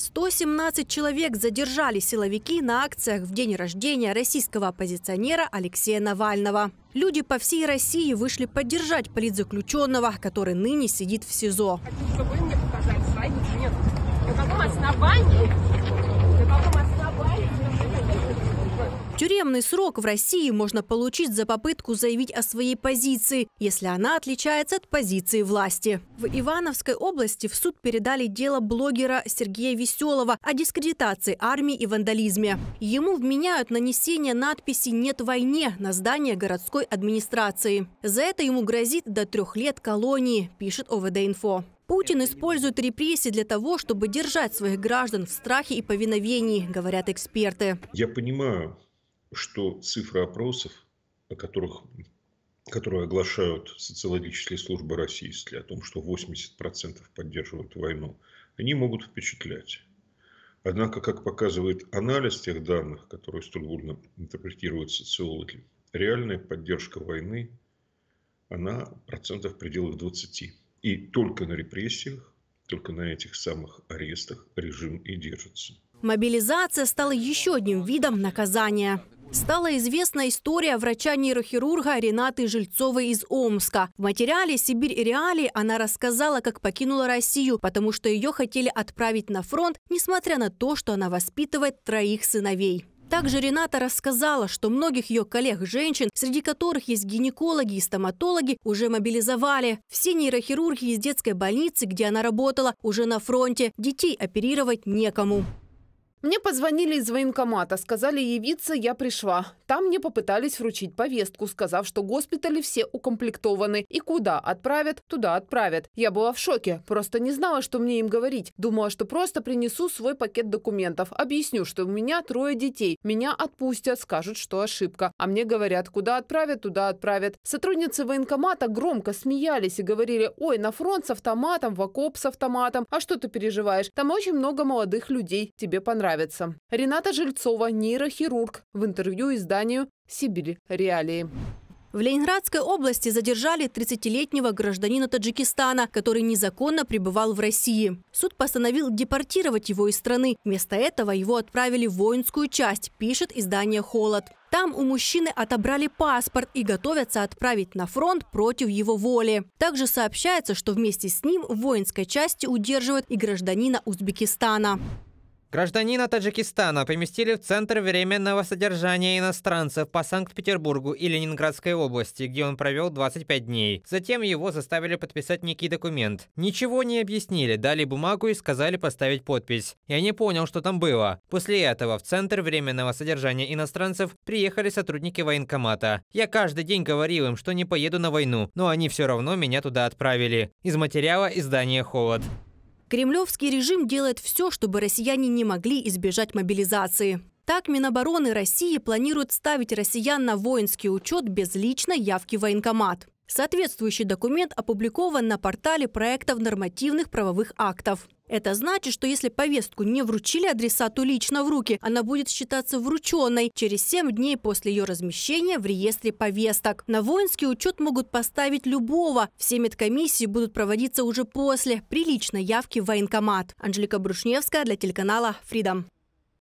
117 человек задержали силовики на акциях в день рождения российского оппозиционера Алексея Навального. Люди по всей России вышли поддержать политзаключенного, который ныне сидит в СИЗО. Хотим, Тюремный срок в России можно получить за попытку заявить о своей позиции, если она отличается от позиции власти. В Ивановской области в суд передали дело блогера Сергея Веселова о дискредитации армии и вандализме. Ему вменяют нанесение надписи «Нет войне» на здание городской администрации. За это ему грозит до трех лет колонии, пишет ОВД-инфо. Путин использует репрессии для того, чтобы держать своих граждан в страхе и повиновении, говорят эксперты. Я понимаю что цифры опросов, о которых которые оглашают социологические службы России, если о том, что 80% поддерживают войну, они могут впечатлять. Однако, как показывает анализ тех данных, которые столь вольно интерпретируют социологи, реальная поддержка войны, она процентов в пределах 20. И только на репрессиях, только на этих самых арестах режим и держится. Мобилизация стала еще одним видом наказания. Стала известна история врача-нейрохирурга Ренаты Жильцовой из Омска. В материале «Сибирь и реалии» она рассказала, как покинула Россию, потому что ее хотели отправить на фронт, несмотря на то, что она воспитывает троих сыновей. Также Рената рассказала, что многих ее коллег-женщин, среди которых есть гинекологи и стоматологи, уже мобилизовали. Все нейрохирурги из детской больницы, где она работала, уже на фронте. Детей оперировать некому. Мне позвонили из военкомата, сказали явиться, я пришла. Там мне попытались вручить повестку, сказав, что госпитали все укомплектованы. И куда отправят, туда отправят. Я была в шоке, просто не знала, что мне им говорить. Думала, что просто принесу свой пакет документов. Объясню, что у меня трое детей. Меня отпустят, скажут, что ошибка. А мне говорят, куда отправят, туда отправят. Сотрудницы военкомата громко смеялись и говорили, ой, на фронт с автоматом, в окоп с автоматом. А что ты переживаешь? Там очень много молодых людей, тебе понравилось" нравится. Рената Жильцова, нейрохирург, в интервью изданию «Сибирь. Реалии». В Ленинградской области задержали 30-летнего гражданина Таджикистана, который незаконно пребывал в России. Суд постановил депортировать его из страны. Вместо этого его отправили в воинскую часть, пишет издание «Холод». Там у мужчины отобрали паспорт и готовятся отправить на фронт против его воли. Также сообщается, что вместе с ним в воинской части удерживают и гражданина Узбекистана. Гражданина Таджикистана поместили в Центр временного содержания иностранцев по Санкт-Петербургу и Ленинградской области, где он провел 25 дней. Затем его заставили подписать некий документ. Ничего не объяснили, дали бумагу и сказали поставить подпись. Я не понял, что там было. После этого в Центр временного содержания иностранцев приехали сотрудники военкомата. Я каждый день говорил им, что не поеду на войну, но они все равно меня туда отправили. Из материала издания «Холод». Кремлевский режим делает все, чтобы россияне не могли избежать мобилизации. Так, Минобороны России планирует ставить россиян на воинский учет без личной явки в военкомат. Соответствующий документ опубликован на портале проектов нормативных правовых актов. Это значит, что если повестку не вручили адресату лично в руки, она будет считаться врученной через 7 дней после ее размещения в реестре повесток. На воинский учет могут поставить любого. Все медкомиссии будут проводиться уже после, при личной явке в военкомат. Анжелика Брушневская для телеканала Freedom.